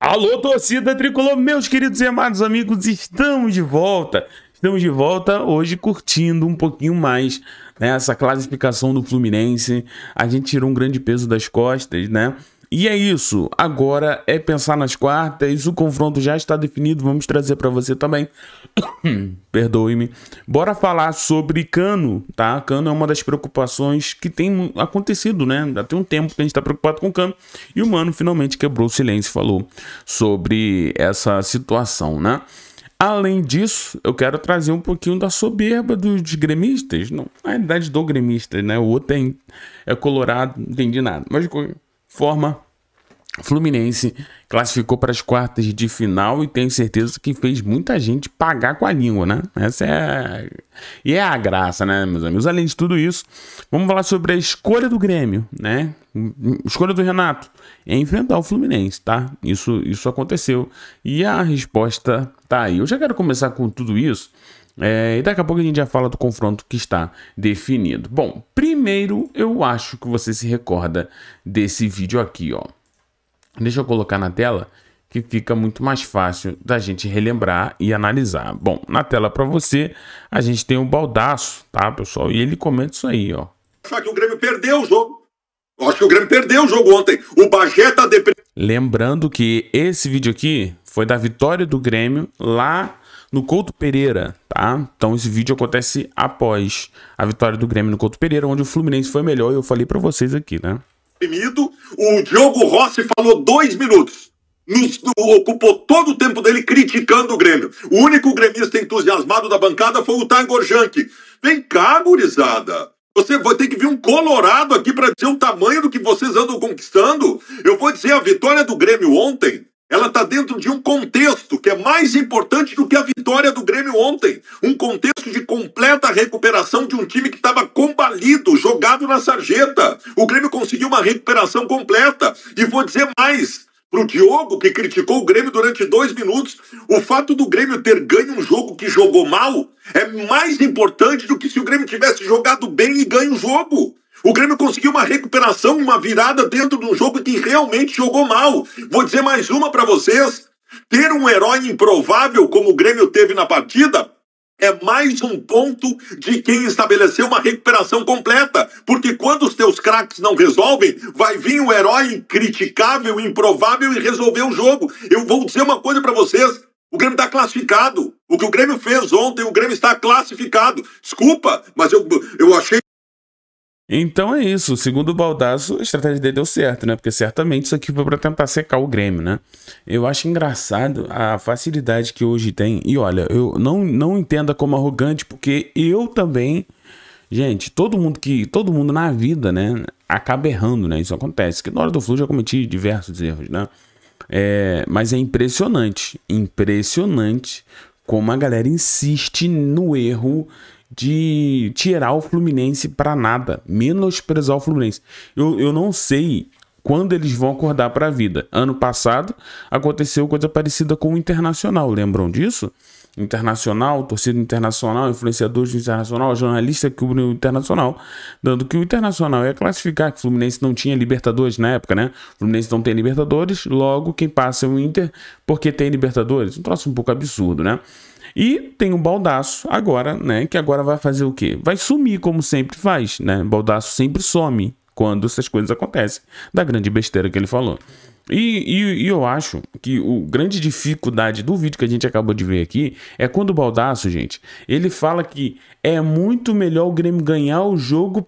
Alô, torcida tricolor, meus queridos e amados amigos, estamos de volta. Estamos de volta hoje curtindo um pouquinho mais né, essa classificação do Fluminense. A gente tirou um grande peso das costas, né? E é isso. Agora é pensar nas quartas. O confronto já está definido. Vamos trazer para você também. Perdoe-me. Bora falar sobre Cano, tá? Cano é uma das preocupações que tem acontecido, né? Já tem um tempo que a gente está preocupado com Cano. E o Mano finalmente quebrou o silêncio e falou sobre essa situação, né? Além disso, eu quero trazer um pouquinho da soberba dos gremistas. Não, na realidade, do gremista, né? O outro é, é colorado, não entendi nada. Mas forma, Fluminense classificou para as quartas de final e tenho certeza que fez muita gente pagar com a língua, né? Essa é e é a graça, né, meus amigos? Além de tudo isso, vamos falar sobre a escolha do Grêmio, né? Escolha do Renato é enfrentar o Fluminense, tá? Isso isso aconteceu e a resposta tá aí. Eu já quero começar com tudo isso é, e daqui a pouco a gente já fala do confronto que está definido. Bom, primeiro eu acho que você se recorda desse vídeo aqui, ó. Deixa eu colocar na tela que fica muito mais fácil da gente relembrar e analisar. Bom, na tela para você, a gente tem o um Baldaço, tá, pessoal? E ele comenta isso aí, ó. Acho que o Grêmio perdeu o jogo. Eu acho que o Grêmio perdeu o jogo ontem. O Bagé tá deprimido. Lembrando que esse vídeo aqui foi da vitória do Grêmio lá no Couto Pereira, tá? Então esse vídeo acontece após a vitória do Grêmio no Couto Pereira, onde o Fluminense foi melhor e eu falei para vocês aqui, né? O Diogo Rossi falou dois minutos. Nos, ocupou todo o tempo dele criticando o Grêmio. O único gremista entusiasmado da bancada foi o Tangor Junk. Vem cá, gurizada. Você vai ter que vir um colorado aqui para dizer o tamanho do que vocês andam conquistando. Eu vou dizer, a vitória do Grêmio ontem ela está dentro de um contexto que é mais importante do que a vitória do Grêmio ontem. Um contexto de completa recuperação de um time que estava combalido, jogado na sarjeta. O Grêmio conseguiu uma recuperação completa. E vou dizer mais para o Diogo, que criticou o Grêmio durante dois minutos. O fato do Grêmio ter ganho um jogo que jogou mal é mais importante do que se o Grêmio tivesse jogado bem e ganho o jogo. O Grêmio conseguiu uma recuperação, uma virada dentro de um jogo que realmente jogou mal. Vou dizer mais uma para vocês. Ter um herói improvável como o Grêmio teve na partida é mais um ponto de quem estabeleceu uma recuperação completa. Porque quando os teus craques não resolvem, vai vir um herói criticável, improvável e resolver o jogo. Eu vou dizer uma coisa para vocês. O Grêmio está classificado. O que o Grêmio fez ontem, o Grêmio está classificado. Desculpa, mas eu, eu achei. Então é isso. Segundo o Baldasso, a estratégia dele deu certo, né? Porque certamente isso aqui foi para tentar secar o Grêmio, né? Eu acho engraçado a facilidade que hoje tem. E olha, eu não, não entenda como arrogante, porque eu também. Gente, todo mundo que. Todo mundo na vida, né? Acaba errando, né? Isso acontece. Que na hora do eu já cometi diversos erros, né? É, mas é impressionante. Impressionante como a galera insiste no erro de tirar o Fluminense para nada, menosprezar o Fluminense. Eu, eu não sei quando eles vão acordar para a vida. Ano passado aconteceu coisa parecida com o Internacional, lembram disso? Internacional, torcida internacional, influenciadores do internacional, jornalista que cobriu o internacional, dando que o internacional ia classificar, que o Fluminense não tinha Libertadores na época, né? O Fluminense não tem Libertadores, logo quem passa é o Inter, porque tem Libertadores. Um troço um pouco absurdo, né? E tem o Baldaço agora, né? Que agora vai fazer o quê? Vai sumir, como sempre faz, né? Baldaço sempre some quando essas coisas acontecem, da grande besteira que ele falou. E, e, e, eu acho que o grande dificuldade do vídeo que a gente acabou de ver aqui é quando o Baldaço, gente, ele fala que é muito melhor o Grêmio ganhar o jogo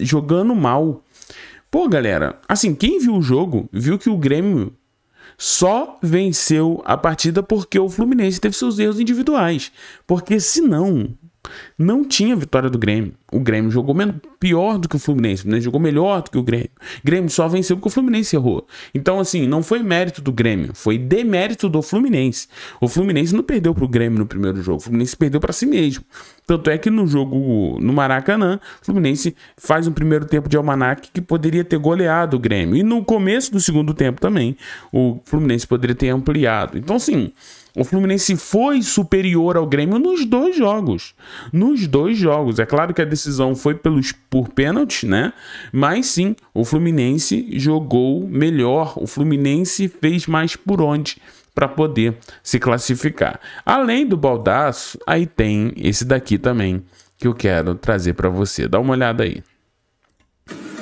jogando mal. Pô, galera, assim, quem viu o jogo viu que o Grêmio só venceu a partida porque o Fluminense teve seus erros individuais. Porque senão, não tinha vitória do Grêmio. O Grêmio jogou menos, pior do que o Fluminense. O Fluminense jogou melhor do que o Grêmio. O Grêmio só venceu porque o Fluminense errou. Então, assim, não foi mérito do Grêmio, foi demérito do Fluminense. O Fluminense não perdeu para o Grêmio no primeiro jogo. O Fluminense perdeu para si mesmo. Tanto é que no jogo no Maracanã, o Fluminense faz um primeiro tempo de almanac que poderia ter goleado o Grêmio. E no começo do segundo tempo também, o Fluminense poderia ter ampliado. Então, assim, o Fluminense foi superior ao Grêmio nos dois jogos. Nos dois jogos. É claro que a decisão foi pelos, por pênalti, né? Mas sim, o Fluminense jogou melhor. O Fluminense fez mais por onde para poder se classificar. Além do baldaço, aí tem esse daqui também que eu quero trazer para você. Dá uma olhada aí.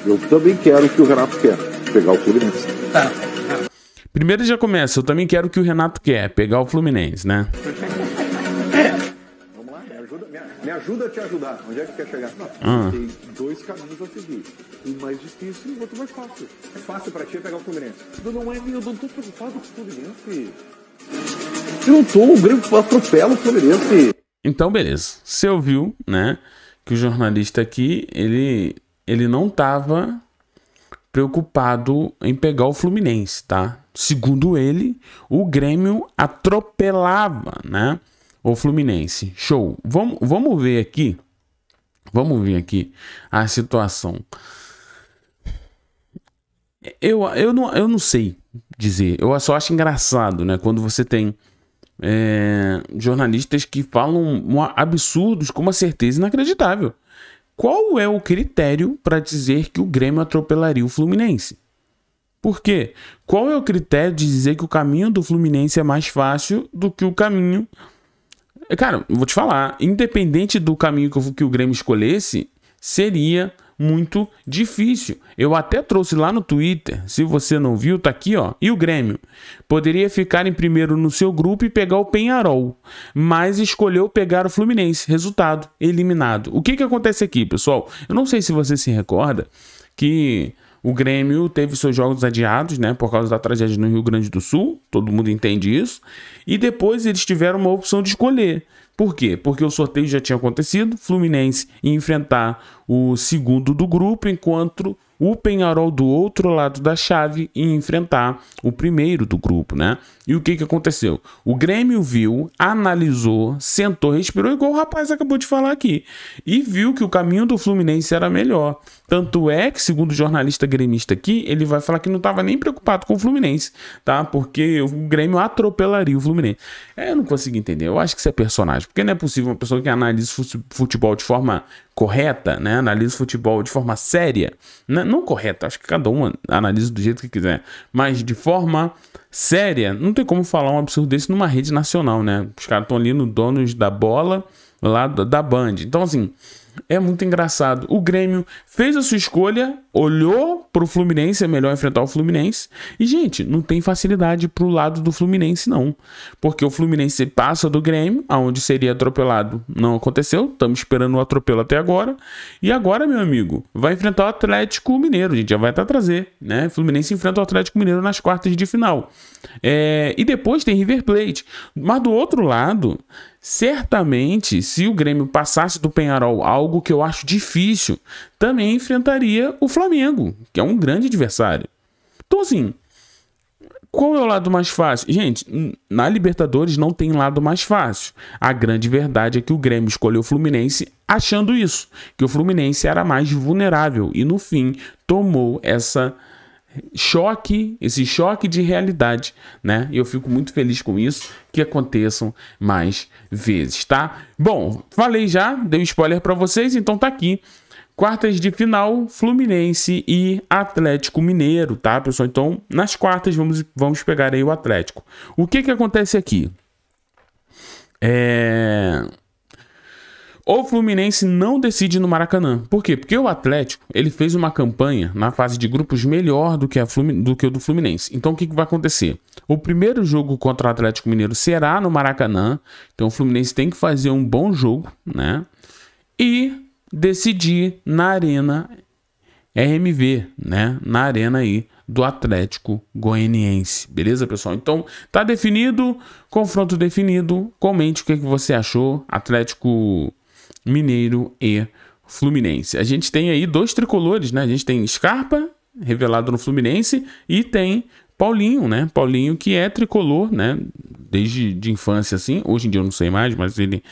Eu também quero o que o Renato quer, pegar o Fluminense. Tá. Primeiro já começa, eu também quero o que o Renato quer, pegar o Fluminense, né? Vamos lá, me ajuda, me, me ajuda a te ajudar. Onde é que quer chegar? ah. Tem dois caminhos a seguir. Um mais difícil e o outro mais fácil. É fácil pra ti é pegar o Fluminense. Eu não é, eu não tô preocupado com o Fluminense. Eu não tô, o Grêmio atropela o Fluminense. Então, beleza. Você ouviu, né? Que o jornalista aqui, ele, ele não tava preocupado em pegar o Fluminense, tá? Segundo ele, o Grêmio atropelava, né? O Fluminense. Show. Vamos, vamos ver aqui. Vamos ver aqui a situação. Eu, eu, não, eu não sei dizer. Eu só acho engraçado, né? Quando você tem é, jornalistas que falam absurdos com uma certeza inacreditável. Qual é o critério para dizer que o Grêmio atropelaria o Fluminense? Por quê? Qual é o critério de dizer que o caminho do Fluminense é mais fácil do que o caminho. Cara, vou te falar, independente do caminho que o Grêmio escolhesse, seria muito difícil. Eu até trouxe lá no Twitter, se você não viu, tá aqui, ó. E o Grêmio poderia ficar em primeiro no seu grupo e pegar o Penharol, mas escolheu pegar o Fluminense. Resultado: eliminado. O que que acontece aqui, pessoal? Eu não sei se você se recorda que o Grêmio teve seus jogos adiados, né, por causa da tragédia no Rio Grande do Sul, todo mundo entende isso. E depois eles tiveram uma opção de escolher por quê? Porque o sorteio já tinha acontecido, Fluminense ia enfrentar o segundo do grupo, enquanto o Penharol do outro lado da chave ia enfrentar o primeiro do grupo, né? E o que, que aconteceu? O Grêmio viu, analisou, sentou, respirou, igual o rapaz acabou de falar aqui, e viu que o caminho do Fluminense era melhor. Tanto é que, segundo o jornalista gremista aqui, ele vai falar que não estava nem preocupado com o Fluminense, tá? Porque o Grêmio atropelaria o Fluminense. É, eu não consigo entender. Eu acho que isso é personagem. Porque não é possível uma pessoa que analisa futebol de forma correta, né? Analisa futebol de forma séria. Não, né? não correta, acho que cada um analisa do jeito que quiser. Mas de forma séria, não tem como falar um absurdo desse numa rede nacional, né? Os caras estão ali no donos da bola lá da Band. Então, assim, é muito engraçado. O Grêmio fez a sua escolha, olhou para o Fluminense, é melhor enfrentar o Fluminense. E, gente, não tem facilidade para o lado do Fluminense, não. Porque o Fluminense passa do Grêmio, aonde seria atropelado. Não aconteceu, estamos esperando o atropelo até agora. E agora, meu amigo, vai enfrentar o Atlético Mineiro, a gente já vai até trazer. Né? Fluminense enfrenta o Atlético Mineiro nas quartas de final. É... E depois tem River Plate. Mas do outro lado, Certamente, se o Grêmio passasse do Penharol, algo que eu acho difícil, também enfrentaria o Flamengo, que é um grande adversário. Então, assim, qual é o lado mais fácil? Gente, na Libertadores não tem lado mais fácil. A grande verdade é que o Grêmio escolheu o Fluminense achando isso, que o Fluminense era mais vulnerável e no fim tomou essa choque, esse choque de realidade, né? E eu fico muito feliz com isso, que aconteçam mais vezes, tá? Bom, falei já, dei um spoiler para vocês, então tá aqui. Quartas de final, Fluminense e Atlético Mineiro, tá, pessoal? Então, nas quartas vamos, vamos pegar aí o Atlético. O que que acontece aqui? É... O Fluminense não decide no Maracanã. Por quê? Porque o Atlético ele fez uma campanha na fase de grupos melhor do que, a Flumin do que o do Fluminense. Então o que, que vai acontecer? O primeiro jogo contra o Atlético Mineiro será no Maracanã. Então o Fluminense tem que fazer um bom jogo, né? E decidir na Arena RMV, né? Na Arena aí do Atlético Goianiense. Beleza, pessoal? Então, tá definido, confronto definido. Comente o que, que você achou. Atlético Mineiro e Fluminense. A gente tem aí dois tricolores, né? A gente tem Scarpa, revelado no Fluminense, e tem Paulinho, né? Paulinho que é tricolor, né? Desde de infância, assim. Hoje em dia eu não sei mais, mas ele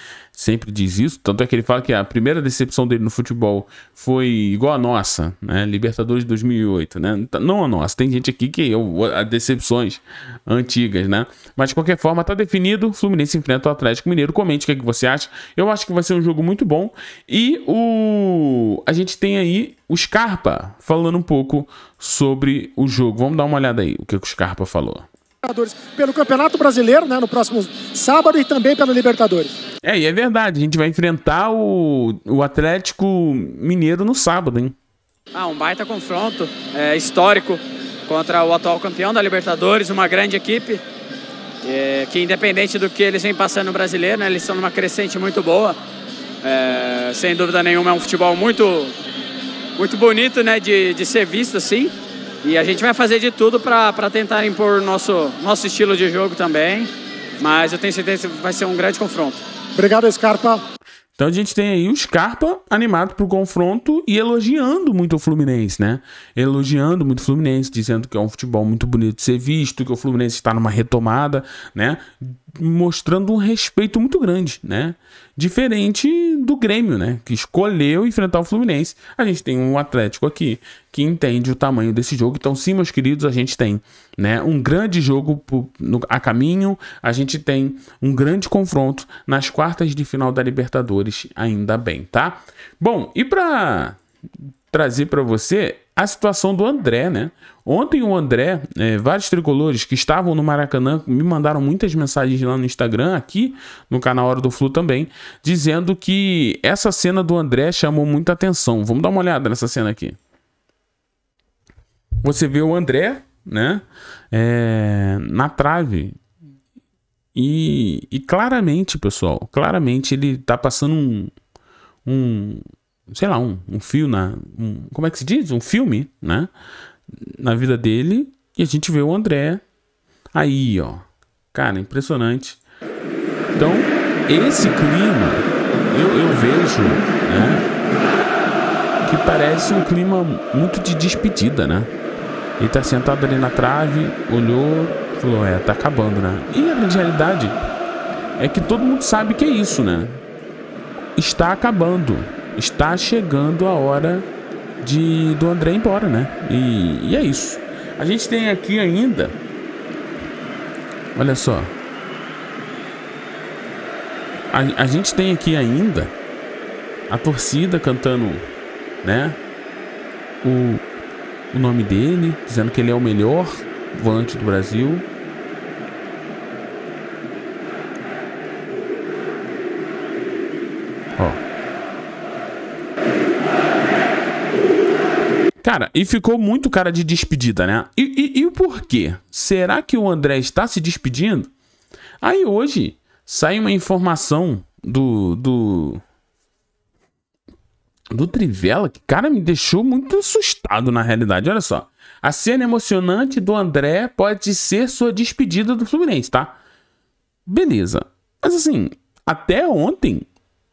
sempre diz isso, tanto é que ele fala que a primeira decepção dele no futebol foi igual a nossa, né? Libertadores de 2008, né? Não a nossa, tem gente aqui que eu, a decepções antigas, né? Mas de qualquer forma, tá definido, Fluminense enfrenta o Atlético Mineiro, comente o que, é que você acha. Eu acho que vai ser um jogo muito bom e o a gente tem aí o Scarpa falando um pouco sobre o jogo. Vamos dar uma olhada aí, o que, é que o Scarpa falou pelo Campeonato Brasileiro, né, no próximo sábado e também pela Libertadores. É, e é verdade, a gente vai enfrentar o, o Atlético Mineiro no sábado, hein? Ah, um baita confronto é, histórico contra o atual campeão da Libertadores, uma grande equipe, é, que independente do que eles vêm passando no brasileiro, né, eles estão numa crescente muito boa. É, sem dúvida nenhuma, é um futebol muito, muito bonito né, de, de ser visto assim. E a gente vai fazer de tudo para tentar impor nosso, nosso estilo de jogo também. Mas eu tenho certeza que vai ser um grande confronto. Obrigado, Scarpa. Então a gente tem aí o Scarpa animado pro confronto e elogiando muito o Fluminense, né? Elogiando muito o Fluminense, dizendo que é um futebol muito bonito de ser visto, que o Fluminense está numa retomada, né? mostrando um respeito muito grande, né? Diferente do Grêmio, né? Que escolheu enfrentar o Fluminense. A gente tem um Atlético aqui que entende o tamanho desse jogo. Então, sim, meus queridos, a gente tem né, um grande jogo a caminho. A gente tem um grande confronto nas quartas de final da Libertadores, ainda bem, tá? Bom, e para trazer para você a situação do André, né? Ontem o André, é, vários tricolores que estavam no Maracanã me mandaram muitas mensagens lá no Instagram, aqui no canal Hora do Flu também, dizendo que essa cena do André chamou muita atenção. Vamos dar uma olhada nessa cena aqui. Você vê o André, né? É, na trave. E, e claramente, pessoal, claramente ele tá passando um, um, sei lá, um, um fio na. Um, como é que se diz? Um filme, né? Na vida dele. E a gente vê o André aí, ó. Cara, impressionante. Então, esse clima, eu, eu vejo, né? Que parece um clima muito de despedida, né? Ele tá sentado ali na trave, olhou, falou: é, tá acabando, né? E a grande realidade é que todo mundo sabe que é isso, né? Está acabando está chegando a hora de do André ir embora, né? E, e é isso. A gente tem aqui ainda. Olha só. A, a gente tem aqui ainda a torcida cantando, né? O, o nome dele, dizendo que ele é o melhor volante do Brasil. Cara, e ficou muito cara de despedida, né? E, e, e o porquê? Será que o André está se despedindo? Aí hoje sai uma informação do. do. do Trivela que, cara, me deixou muito assustado na realidade. Olha só. A cena emocionante do André pode ser sua despedida do Fluminense, tá? Beleza. Mas assim, até ontem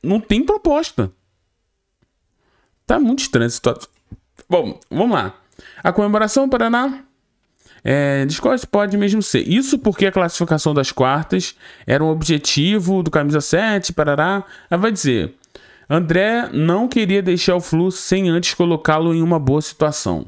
não tem proposta. Tá muito estranho essa situação. Bom, vamos lá. A comemoração Paraná é, pode mesmo ser. Isso porque a classificação das quartas era um objetivo do camisa 7, Parará. Ela ah, vai dizer: André não queria deixar o Flu sem antes colocá-lo em uma boa situação.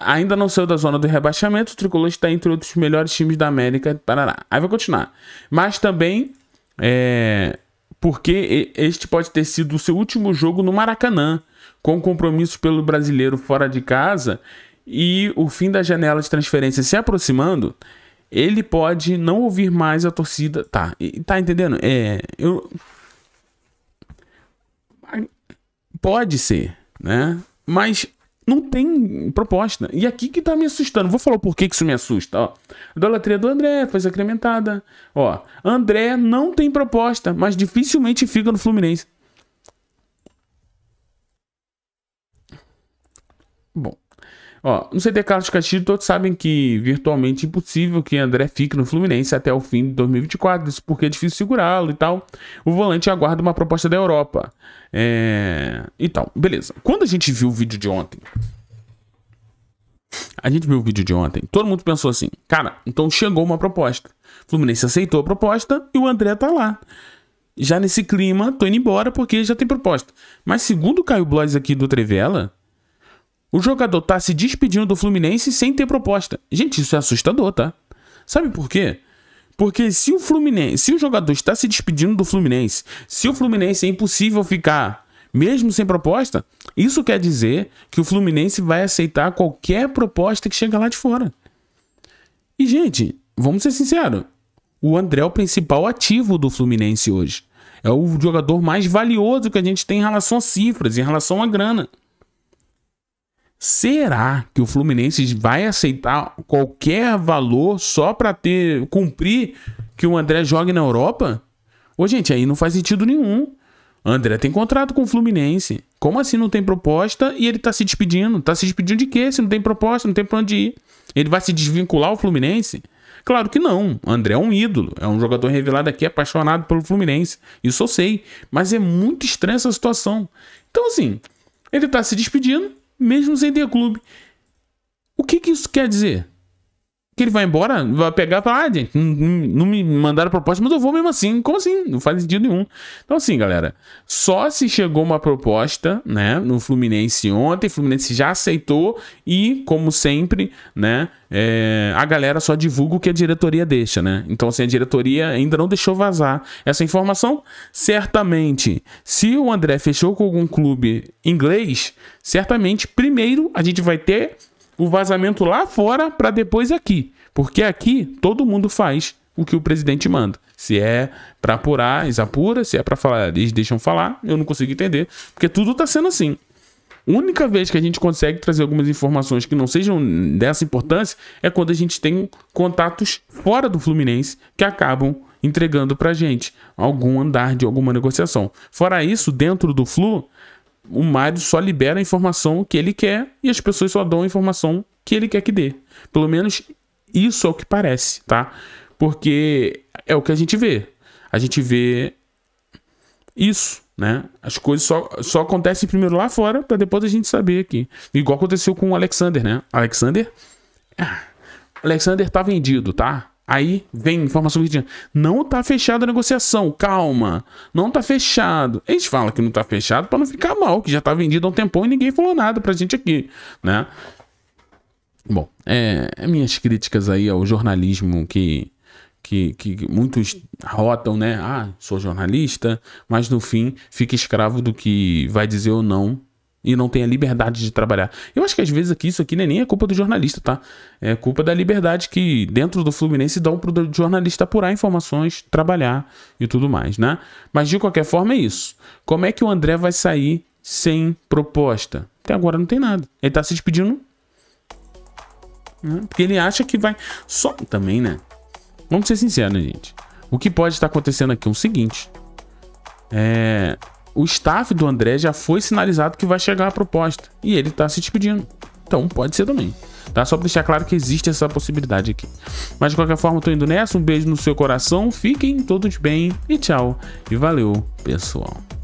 Ainda não saiu da zona do rebaixamento, o Tricolor está entre outros melhores times da América, Parará. Aí vai continuar. Mas também é, porque este pode ter sido o seu último jogo no Maracanã com compromissos pelo brasileiro fora de casa e o fim da janela de transferência se aproximando, ele pode não ouvir mais a torcida. Tá, tá entendendo? É, eu... Pode ser, né? Mas não tem proposta. E aqui que tá me assustando. Vou falar o porquê que isso me assusta. Ó, a idolatria do André foi sacramentada. Ó, André não tem proposta, mas dificilmente fica no Fluminense. Bom, ó, no CT Carlos Castilho, todos sabem que virtualmente impossível que André fique no Fluminense até o fim de 2024, isso porque é difícil segurá-lo e tal. O volante aguarda uma proposta da Europa. É... E tal, beleza. Quando a gente viu o vídeo de ontem, a gente viu o vídeo de ontem, todo mundo pensou assim, cara, então chegou uma proposta. O Fluminense aceitou a proposta e o André tá lá já nesse clima, tô indo embora porque já tem proposta. Mas segundo o Caio Blois aqui do Trevela, o jogador tá se despedindo do Fluminense sem ter proposta. Gente, isso é assustador, tá? Sabe por quê? Porque se o Fluminense, se o jogador está se despedindo do Fluminense, se o Fluminense é impossível ficar mesmo sem proposta, isso quer dizer que o Fluminense vai aceitar qualquer proposta que chega lá de fora. E gente, vamos ser sinceros, o André é o principal ativo do Fluminense hoje. É o jogador mais valioso que a gente tem em relação a cifras, em relação a grana. Será que o Fluminense vai aceitar qualquer valor só para ter cumprir que o André jogue na Europa? Ô, gente, aí não faz sentido nenhum. André tem contrato com o Fluminense. Como assim não tem proposta e ele tá se despedindo? Tá se despedindo de quê? Se não tem proposta, não tem pra onde ir. Ele vai se desvincular ao Fluminense? Claro que não. André é um ídolo, é um jogador revelado aqui, apaixonado pelo Fluminense. Isso eu sei. Mas é muito estranha essa situação. Então, assim, ele tá se despedindo mesmo sem ter clube. O que, que isso quer dizer? que ele vai embora, vai pegar e falar, ah, gente, não, não, me mandaram proposta, mas eu vou mesmo assim. Como assim? Não faz sentido nenhum. Então, assim, galera, só se chegou uma proposta, né, no Fluminense ontem, Fluminense já aceitou e, como sempre, né, é, a galera só divulga o que a diretoria deixa, né? Então, assim, a diretoria ainda não deixou vazar essa informação. Certamente, se o André fechou com algum clube inglês, certamente, primeiro, a gente vai ter o vazamento lá fora para depois aqui. Porque aqui todo mundo faz o que o presidente manda. Se é para apurar, eles apuram. Se é para falar, eles deixam falar. Eu não consigo entender, porque tudo está sendo assim. Única vez que a gente consegue trazer algumas informações que não sejam dessa importância é quando a gente tem contatos fora do Fluminense que acabam entregando para gente algum andar de alguma negociação. Fora isso, dentro do Flu, o Mário só libera a informação que ele quer e as pessoas só dão a informação que ele quer que dê. Pelo menos isso é o que parece, tá? Porque é o que a gente vê. A gente vê isso, né? As coisas só, só acontecem primeiro lá fora para depois a gente saber aqui. Igual aconteceu com o Alexander, né? Alexander. Ah, Alexander tá vendido, tá? Aí vem informação que diz Não tá fechada a negociação, calma. Não tá fechado. Eles falam que não tá fechado para não ficar mal, que já tá vendido há um tempão e ninguém falou nada pra gente aqui, né? Bom, é, é minhas críticas aí ao jornalismo que, que, que muitos rotam, né? Ah, sou jornalista, mas no fim fica escravo do que vai dizer ou não e não tem a liberdade de trabalhar. Eu acho que às vezes aqui isso aqui não é nem é culpa do jornalista, tá? É culpa da liberdade que dentro do Fluminense dão pro jornalista apurar informações, trabalhar e tudo mais, né? Mas de qualquer forma é isso. Como é que o André vai sair sem proposta? Até agora não tem nada. Ele tá se despedindo né? porque ele acha que vai só também, né? Vamos ser sinceros, né, gente. O que pode estar acontecendo aqui é o seguinte: é, o staff do André já foi sinalizado que vai chegar a proposta e ele está se despedindo. Então pode ser também. Tá? Só para deixar claro que existe essa possibilidade aqui. Mas de qualquer forma, estou indo nessa. Um beijo no seu coração. Fiquem todos bem e tchau. E valeu, pessoal.